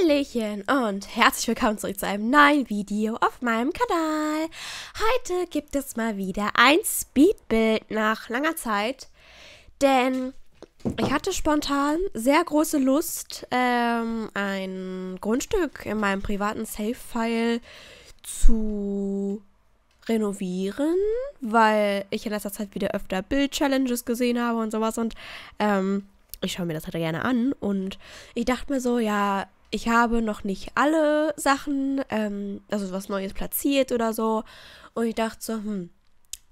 Hallöchen und herzlich willkommen zurück zu einem neuen Video auf meinem Kanal. Heute gibt es mal wieder ein Speedbild nach langer Zeit, denn ich hatte spontan sehr große Lust, ähm, ein Grundstück in meinem privaten Safe-File zu renovieren, weil ich in letzter Zeit wieder öfter Bild-Challenges gesehen habe und sowas und ähm, ich schaue mir das halt gerne an und ich dachte mir so, ja, ich habe noch nicht alle Sachen, ähm, also was Neues platziert oder so. Und ich dachte so, hm,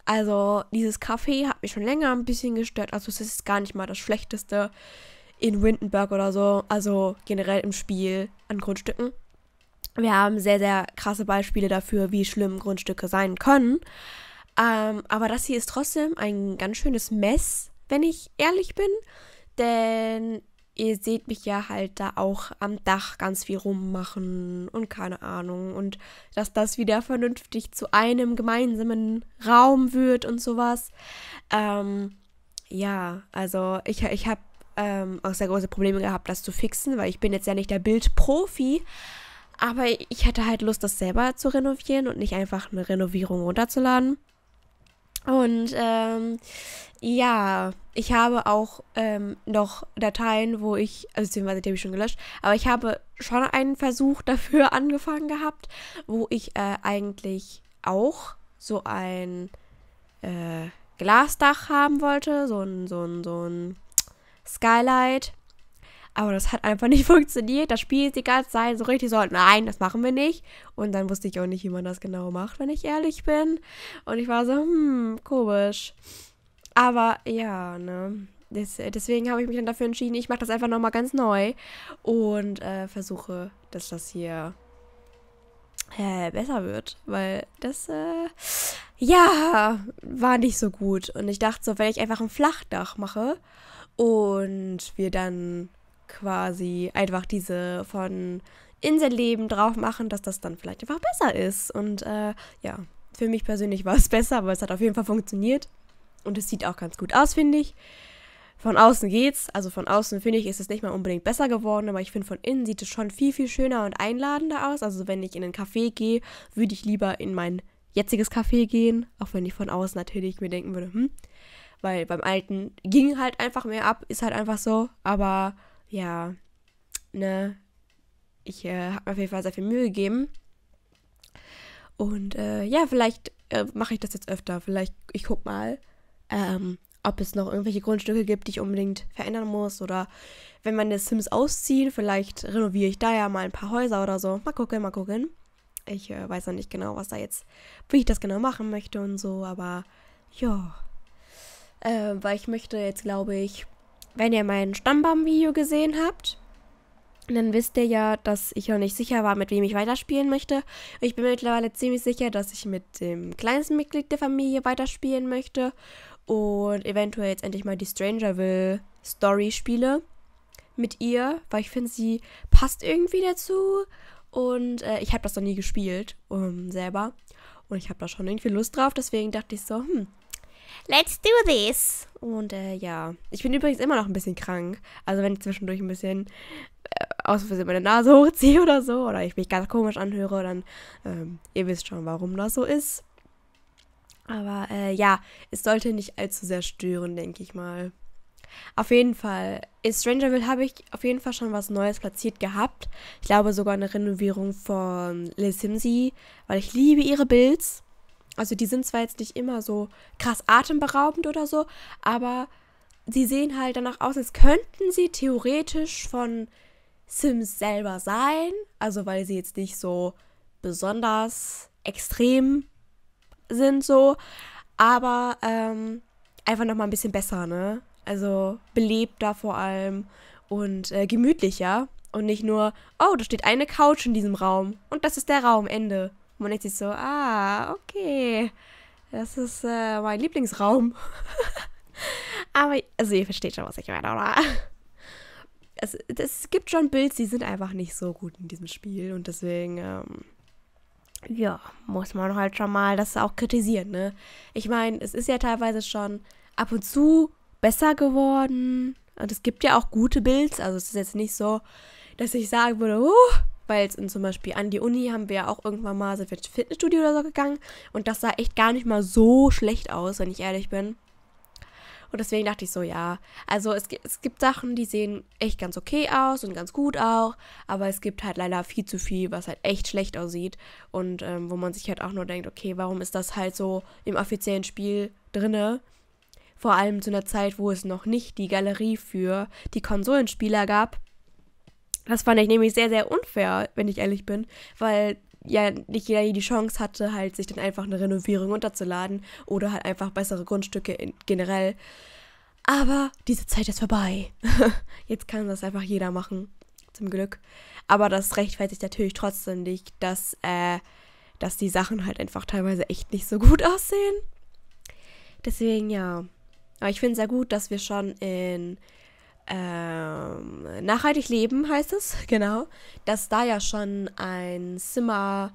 also dieses Café hat mich schon länger ein bisschen gestört. Also es ist gar nicht mal das Schlechteste in Windenberg oder so. Also generell im Spiel an Grundstücken. Wir haben sehr, sehr krasse Beispiele dafür, wie schlimm Grundstücke sein können. Ähm, aber das hier ist trotzdem ein ganz schönes Mess, wenn ich ehrlich bin. Denn ihr seht mich ja halt da auch am Dach ganz viel rummachen und keine Ahnung. Und dass das wieder vernünftig zu einem gemeinsamen Raum wird und sowas. Ähm, ja, also ich, ich habe ähm, auch sehr große Probleme gehabt, das zu fixen, weil ich bin jetzt ja nicht der Bildprofi. Aber ich hätte halt Lust, das selber zu renovieren und nicht einfach eine Renovierung runterzuladen. Und ähm, ja, ich habe auch ähm, noch Dateien, wo ich, also beziehungsweise die habe ich schon gelöscht, aber ich habe schon einen Versuch dafür angefangen gehabt, wo ich äh, eigentlich auch so ein äh, Glasdach haben wollte, so ein, so ein, so ein Skylight aber das hat einfach nicht funktioniert. Das Spiel ist die ganze Zeit so richtig so, nein, das machen wir nicht. Und dann wusste ich auch nicht, wie man das genau macht, wenn ich ehrlich bin. Und ich war so, hm, komisch. Aber ja, ne. Des, deswegen habe ich mich dann dafür entschieden, ich mache das einfach nochmal ganz neu und äh, versuche, dass das hier äh, besser wird, weil das, äh, ja, war nicht so gut. Und ich dachte so, wenn ich einfach ein Flachdach mache und wir dann quasi einfach diese von Inselleben drauf machen, dass das dann vielleicht einfach besser ist. Und äh, ja, für mich persönlich war es besser, aber es hat auf jeden Fall funktioniert. Und es sieht auch ganz gut aus, finde ich. Von außen geht's. Also von außen finde ich, ist es nicht mal unbedingt besser geworden, aber ich finde, von innen sieht es schon viel, viel schöner und einladender aus. Also wenn ich in einen Café gehe, würde ich lieber in mein jetziges Café gehen, auch wenn ich von außen natürlich mir denken würde, hm, weil beim alten ging halt einfach mehr ab, ist halt einfach so, aber ja, ne, ich äh, habe mir auf jeden Fall sehr viel Mühe gegeben. Und äh, ja, vielleicht äh, mache ich das jetzt öfter. Vielleicht, ich guck mal, ähm, ob es noch irgendwelche Grundstücke gibt, die ich unbedingt verändern muss. Oder wenn meine Sims ausziehen, vielleicht renoviere ich da ja mal ein paar Häuser oder so. Mal gucken, mal gucken. Ich äh, weiß noch nicht genau, was da jetzt, wie ich das genau machen möchte und so, aber ja. Äh, weil ich möchte jetzt, glaube ich, wenn ihr mein Stammbaum-Video gesehen habt, dann wisst ihr ja, dass ich noch nicht sicher war, mit wem ich weiterspielen möchte. Ich bin mittlerweile ziemlich sicher, dass ich mit dem kleinsten Mitglied der Familie weiterspielen möchte und eventuell jetzt endlich mal die Strangerville Story spiele mit ihr, weil ich finde, sie passt irgendwie dazu und äh, ich habe das noch nie gespielt um, ähm, selber und ich habe da schon irgendwie Lust drauf, deswegen dachte ich so, hm, let's do this. Und äh, ja, ich bin übrigens immer noch ein bisschen krank. Also wenn ich zwischendurch ein bisschen äh, aus Versehen meine Nase hochziehe oder so, oder ich mich ganz komisch anhöre, dann ähm, ihr wisst schon, warum das so ist. Aber äh, ja, es sollte nicht allzu sehr stören, denke ich mal. Auf jeden Fall, in Strangerville habe ich auf jeden Fall schon was Neues platziert gehabt. Ich glaube sogar eine Renovierung von Liz Simsy, weil ich liebe ihre Builds. Also die sind zwar jetzt nicht immer so krass atemberaubend oder so, aber sie sehen halt danach aus, als könnten sie theoretisch von Sims selber sein. Also weil sie jetzt nicht so besonders extrem sind so, aber ähm, einfach nochmal ein bisschen besser, ne? Also belebter vor allem und äh, gemütlicher und nicht nur, oh, da steht eine Couch in diesem Raum und das ist der Raum, Ende. Und man denkt so, ah, okay, das ist äh, mein Lieblingsraum. Aber, also ihr versteht schon, was ich meine, oder? Es, also, es gibt schon Builds, die sind einfach nicht so gut in diesem Spiel und deswegen, ähm, ja, muss man halt schon mal das auch kritisieren, ne? Ich meine, es ist ja teilweise schon ab und zu besser geworden und es gibt ja auch gute Builds, also es ist jetzt nicht so, dass ich sagen würde, oh, weil jetzt zum Beispiel an die Uni haben wir ja auch irgendwann mal, sind wir ins Fitnessstudio oder so gegangen und das sah echt gar nicht mal so schlecht aus, wenn ich ehrlich bin. Und deswegen dachte ich so, ja, also es, es gibt Sachen, die sehen echt ganz okay aus und ganz gut auch, aber es gibt halt leider viel zu viel, was halt echt schlecht aussieht und ähm, wo man sich halt auch nur denkt, okay, warum ist das halt so im offiziellen Spiel drinne? Vor allem zu einer Zeit, wo es noch nicht die Galerie für die Konsolenspieler gab, das fand ich nämlich sehr, sehr unfair, wenn ich ehrlich bin, weil ja nicht jeder die Chance hatte, halt sich dann einfach eine Renovierung unterzuladen oder halt einfach bessere Grundstücke generell. Aber diese Zeit ist vorbei. Jetzt kann das einfach jeder machen, zum Glück. Aber das rechtfertigt natürlich trotzdem nicht, dass, äh, dass die Sachen halt einfach teilweise echt nicht so gut aussehen. Deswegen ja. Aber ich finde es sehr gut, dass wir schon in ähm, nachhaltig leben heißt es, genau, dass da ja schon ein Zimmer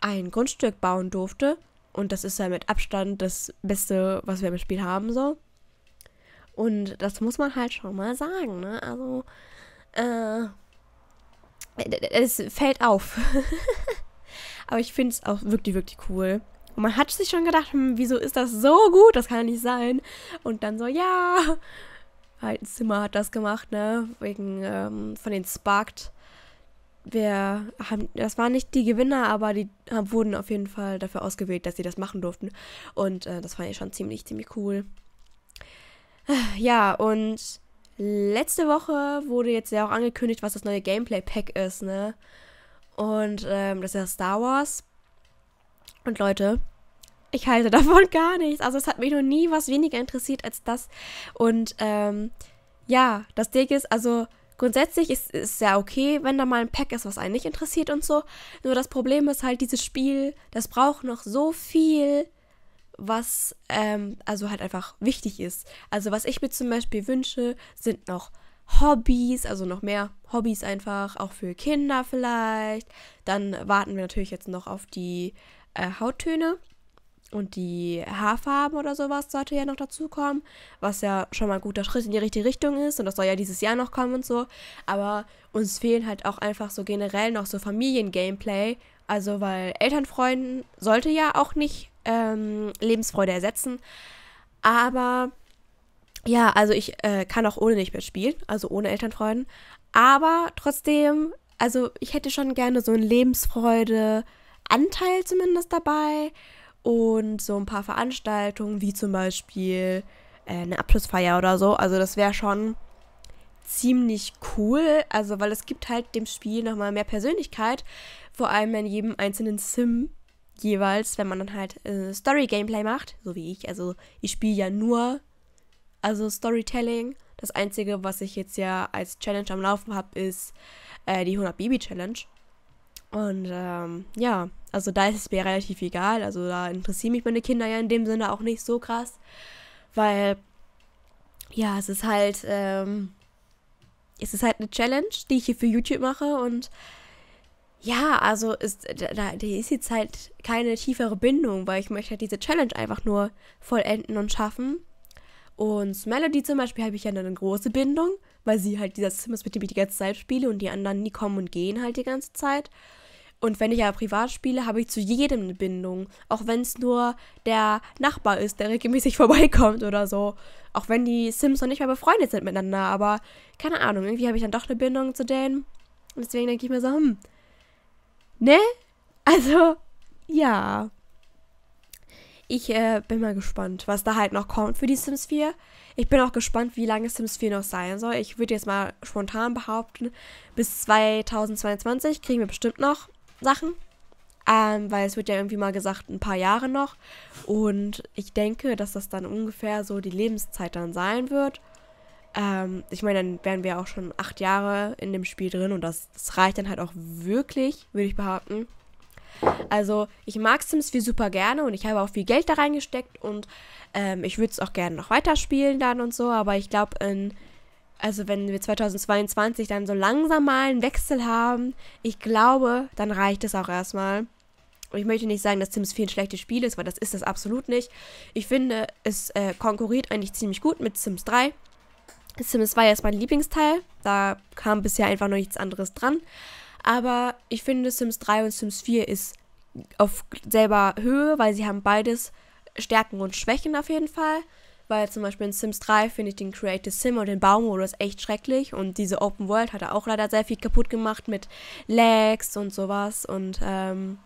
ein Grundstück bauen durfte. Und das ist ja mit Abstand das Beste, was wir im Spiel haben, so. Und das muss man halt schon mal sagen, ne? Also, äh, es fällt auf. Aber ich finde es auch wirklich, wirklich cool. Und man hat sich schon gedacht, hm, wieso ist das so gut? Das kann ja nicht sein. Und dann so, ja, halt Zimmer hat das gemacht, ne? Wegen ähm, von den Sparked. Wir haben, das waren nicht die Gewinner, aber die haben, wurden auf jeden Fall dafür ausgewählt, dass sie das machen durften. Und äh, das fand ich schon ziemlich, ziemlich cool. Äh, ja, und letzte Woche wurde jetzt ja auch angekündigt, was das neue Gameplay-Pack ist, ne? Und ähm, das ist ja Star Wars. Und Leute, ich halte davon gar nichts. Also es hat mich noch nie was weniger interessiert als das. Und ähm, ja, das Ding ist, also grundsätzlich ist es ja okay, wenn da mal ein Pack ist, was einen nicht interessiert und so. Nur das Problem ist halt, dieses Spiel, das braucht noch so viel, was ähm, also halt einfach wichtig ist. Also was ich mir zum Beispiel wünsche, sind noch Hobbys, also noch mehr Hobbys einfach, auch für Kinder vielleicht. Dann warten wir natürlich jetzt noch auf die äh, Hauttöne und die Haarfarben oder sowas sollte ja noch dazukommen, was ja schon mal ein guter Schritt in die richtige Richtung ist und das soll ja dieses Jahr noch kommen und so. Aber uns fehlen halt auch einfach so generell noch so Familien-Gameplay, also weil Elternfreunden sollte ja auch nicht ähm, Lebensfreude ersetzen, aber ja, also ich äh, kann auch ohne nicht mehr spielen, also ohne Elternfreunden, aber trotzdem, also ich hätte schon gerne so einen Lebensfreude-Anteil zumindest dabei und so ein paar Veranstaltungen, wie zum Beispiel äh, eine Abschlussfeier oder so. Also das wäre schon ziemlich cool, also weil es gibt halt dem Spiel nochmal mehr Persönlichkeit, vor allem in jedem einzelnen Sim jeweils, wenn man dann halt äh, Story-Gameplay macht, so wie ich. Also ich spiele ja nur, also Storytelling. Das Einzige, was ich jetzt ja als Challenge am Laufen habe, ist äh, die 100 Baby Challenge. Und ähm, ja, also da ist es mir relativ egal. Also da interessieren mich meine Kinder ja in dem Sinne auch nicht so krass. Weil, ja, es ist halt, ähm, es ist halt eine Challenge, die ich hier für YouTube mache. Und ja, also ist, da, da ist jetzt halt keine tiefere Bindung, weil ich möchte halt diese Challenge einfach nur vollenden und schaffen. Und Melody zum Beispiel habe ich ja eine große Bindung, weil sie halt dieser Sims, mit dem ich die ganze Zeit spiele und die anderen, die kommen und gehen halt die ganze Zeit. Und wenn ich ja privat spiele, habe ich zu jedem eine Bindung. Auch wenn es nur der Nachbar ist, der regelmäßig vorbeikommt oder so. Auch wenn die Sims noch nicht mal befreundet sind miteinander. Aber keine Ahnung, irgendwie habe ich dann doch eine Bindung zu denen. Und deswegen denke ich mir so, hm. Ne? Also, ja. Ich äh, bin mal gespannt, was da halt noch kommt für die Sims 4. Ich bin auch gespannt, wie lange Sims 4 noch sein soll. Ich würde jetzt mal spontan behaupten, bis 2022 kriegen wir bestimmt noch Sachen. Ähm, weil es wird ja irgendwie mal gesagt, ein paar Jahre noch. Und ich denke, dass das dann ungefähr so die Lebenszeit dann sein wird. Ähm, ich meine, dann wären wir auch schon acht Jahre in dem Spiel drin und das, das reicht dann halt auch wirklich, würde ich behaupten. Also, ich mag Sims 4 super gerne und ich habe auch viel Geld da reingesteckt und ähm, ich würde es auch gerne noch weiterspielen dann und so, aber ich glaube, in also wenn wir 2022 dann so langsam mal einen Wechsel haben, ich glaube, dann reicht es auch erstmal. Und ich möchte nicht sagen, dass Sims 4 ein schlechtes Spiel ist, weil das ist es absolut nicht. Ich finde, es äh, konkurriert eigentlich ziemlich gut mit Sims 3. Sims 2 ist mein Lieblingsteil. Da kam bisher einfach noch nichts anderes dran. Aber ich finde, Sims 3 und Sims 4 ist auf selber Höhe, weil sie haben beides Stärken und Schwächen auf jeden Fall weil zum Beispiel in Sims 3 finde ich den Creative Sim und den Baumodus echt schrecklich und diese Open World hat er auch leider sehr viel kaputt gemacht mit Lags und sowas und ähm,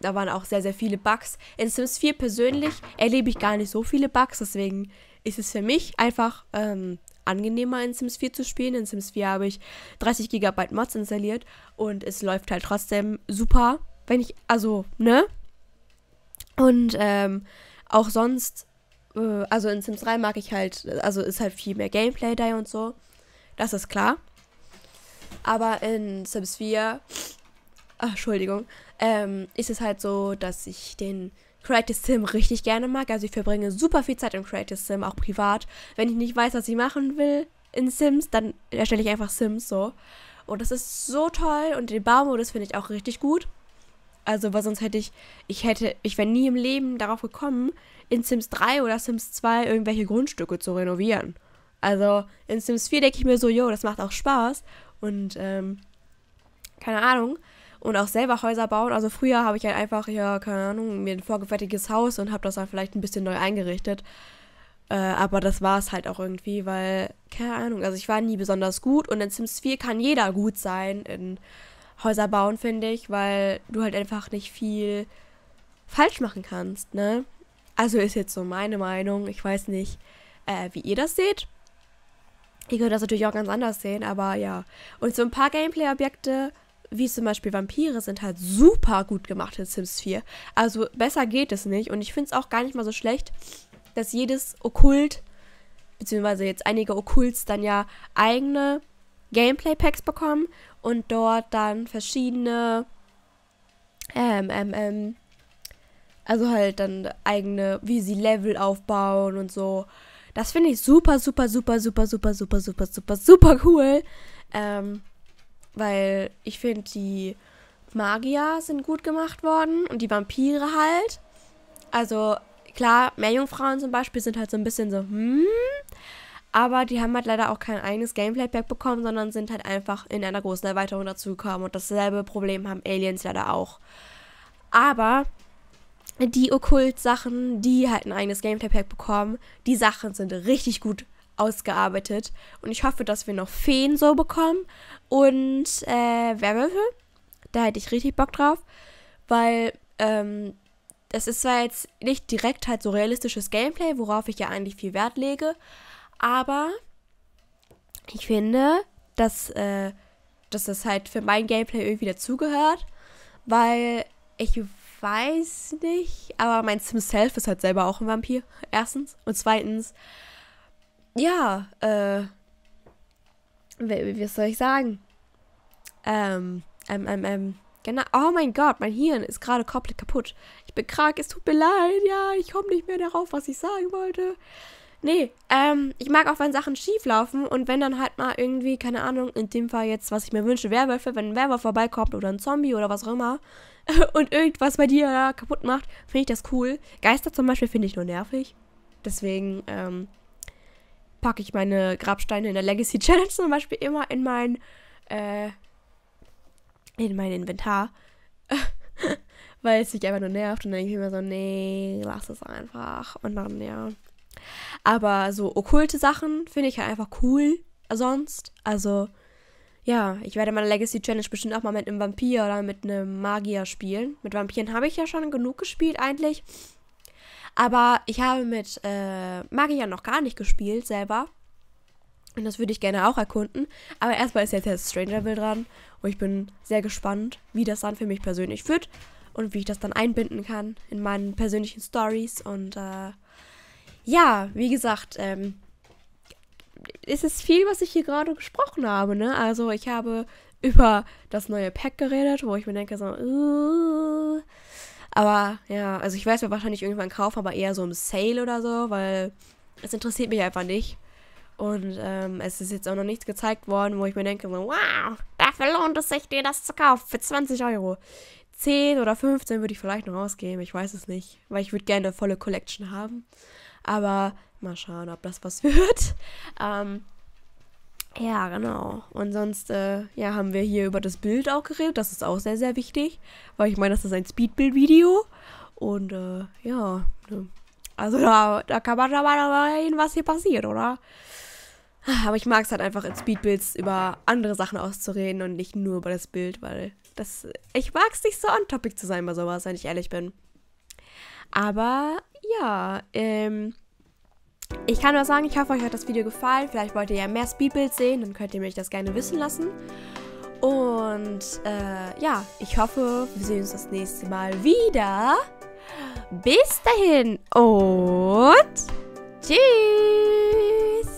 da waren auch sehr, sehr viele Bugs. In Sims 4 persönlich erlebe ich gar nicht so viele Bugs, deswegen ist es für mich einfach ähm, angenehmer in Sims 4 zu spielen. In Sims 4 habe ich 30 GB Mods installiert und es läuft halt trotzdem super, wenn ich, also, ne? Und ähm, auch sonst äh, also in Sims 3 mag ich halt, also ist halt viel mehr Gameplay da und so. Das ist klar. Aber in Sims 4, ach, Entschuldigung, ähm, ist es halt so, dass ich den Creative Sim richtig gerne mag. Also ich verbringe super viel Zeit im Creative Sim, auch privat. Wenn ich nicht weiß, was ich machen will in Sims, dann erstelle ich einfach Sims so. Und das ist so toll und den Baumodus finde ich auch richtig gut. Also, weil sonst hätte ich, ich hätte, ich wäre nie im Leben darauf gekommen, in Sims 3 oder Sims 2 irgendwelche Grundstücke zu renovieren. Also, in Sims 4 denke ich mir so, yo, das macht auch Spaß und, ähm, keine Ahnung. Und auch selber Häuser bauen. Also, früher habe ich halt einfach, ja, keine Ahnung, mir ein vorgefertigtes Haus und habe das dann vielleicht ein bisschen neu eingerichtet. Äh, aber das war es halt auch irgendwie, weil, keine Ahnung, also ich war nie besonders gut und in Sims 4 kann jeder gut sein. In Häuser bauen, finde ich, weil du halt einfach nicht viel falsch machen kannst, ne? Also ist jetzt so meine Meinung. Ich weiß nicht, äh, wie ihr das seht. Ihr könnt das natürlich auch ganz anders sehen, aber ja. Und so ein paar Gameplay-Objekte, wie zum Beispiel Vampire, sind halt super gut gemacht in Sims 4. Also besser geht es nicht. Und ich finde es auch gar nicht mal so schlecht, dass jedes Okkult, beziehungsweise jetzt einige Okkults dann ja eigene Gameplay-Packs bekommen und dort dann verschiedene, ähm, ähm, ähm, also halt dann eigene, wie sie Level aufbauen und so. Das finde ich super, super, super, super, super, super, super, super, super cool. Ähm, weil ich finde, die Magier sind gut gemacht worden und die Vampire halt. Also klar, Meerjungfrauen zum Beispiel sind halt so ein bisschen so, hm. Aber die haben halt leider auch kein eigenes Gameplay-Pack bekommen, sondern sind halt einfach in einer großen Erweiterung dazugekommen. Und dasselbe Problem haben Aliens leider auch. Aber die Okkult-Sachen, die halt ein eigenes Gameplay-Pack bekommen, die Sachen sind richtig gut ausgearbeitet. Und ich hoffe, dass wir noch Feen so bekommen und äh, Werwölfe. Da hätte ich richtig Bock drauf, weil ähm, das ist zwar jetzt nicht direkt halt so realistisches Gameplay, worauf ich ja eigentlich viel Wert lege, aber ich finde, dass, äh, dass das halt für mein Gameplay irgendwie dazugehört, weil ich weiß nicht, aber mein Sim Self ist halt selber auch ein Vampir, erstens. Und zweitens, ja, äh, wie soll ich sagen? Ähm, ähm, ähm, ähm, genau. Oh mein Gott, mein Hirn ist gerade komplett kaputt. Ich bin krank, es tut mir leid, ja, ich komme nicht mehr darauf, was ich sagen wollte. Nee, ähm, ich mag auch, wenn Sachen schief laufen und wenn dann halt mal irgendwie, keine Ahnung, in dem Fall jetzt, was ich mir wünsche, Werwölfe, wenn ein Werwolf vorbeikommt oder ein Zombie oder was auch immer und irgendwas bei dir kaputt macht, finde ich das cool. Geister zum Beispiel finde ich nur nervig. Deswegen, ähm, packe ich meine Grabsteine in der Legacy Challenge zum Beispiel immer in mein, äh, in mein Inventar. Weil es sich einfach nur nervt und dann denke ich immer so, nee, lass es einfach. Und dann, ja. Aber so okkulte Sachen finde ich halt einfach cool sonst. Also, ja, ich werde meine Legacy Challenge bestimmt auch mal mit einem Vampir oder mit einem Magier spielen. Mit Vampiren habe ich ja schon genug gespielt eigentlich. Aber ich habe mit äh, Magier noch gar nicht gespielt selber. Und das würde ich gerne auch erkunden. Aber erstmal ist jetzt der Strangerville dran. Und ich bin sehr gespannt, wie das dann für mich persönlich wird. Und wie ich das dann einbinden kann in meinen persönlichen Stories. Und äh, ja, wie gesagt, ähm, es ist viel, was ich hier gerade gesprochen habe. Ne? Also ich habe über das neue Pack geredet, wo ich mir denke so, uh, aber ja, also ich weiß, wir wahrscheinlich irgendwann kaufen, aber eher so im Sale oder so, weil es interessiert mich einfach nicht. Und ähm, es ist jetzt auch noch nichts gezeigt worden, wo ich mir denke, so, wow, dafür lohnt es sich, dir das zu kaufen für 20 Euro. 10 oder 15 würde ich vielleicht noch ausgeben, ich weiß es nicht, weil ich würde gerne eine volle Collection haben. Aber mal schauen, ob das was wird. Ähm, ja, genau. Und sonst äh, ja, haben wir hier über das Bild auch geredet. Das ist auch sehr, sehr wichtig, weil ich meine, das ist ein speedbuild video Und äh, ja, ne. also da, da kann man da mal sehen, was hier passiert, oder? Aber ich mag es halt einfach in Speedbuilds über andere Sachen auszureden und nicht nur über das Bild, weil das. Ich mag es nicht so on-topic zu sein bei sowas, wenn ich ehrlich bin. Aber ja, ähm, ich kann nur sagen, ich hoffe, euch hat das Video gefallen. Vielleicht wollt ihr ja mehr Speedbuilds sehen, dann könnt ihr mich das gerne wissen lassen. Und äh, ja, ich hoffe, wir sehen uns das nächste Mal wieder. Bis dahin und tschüss!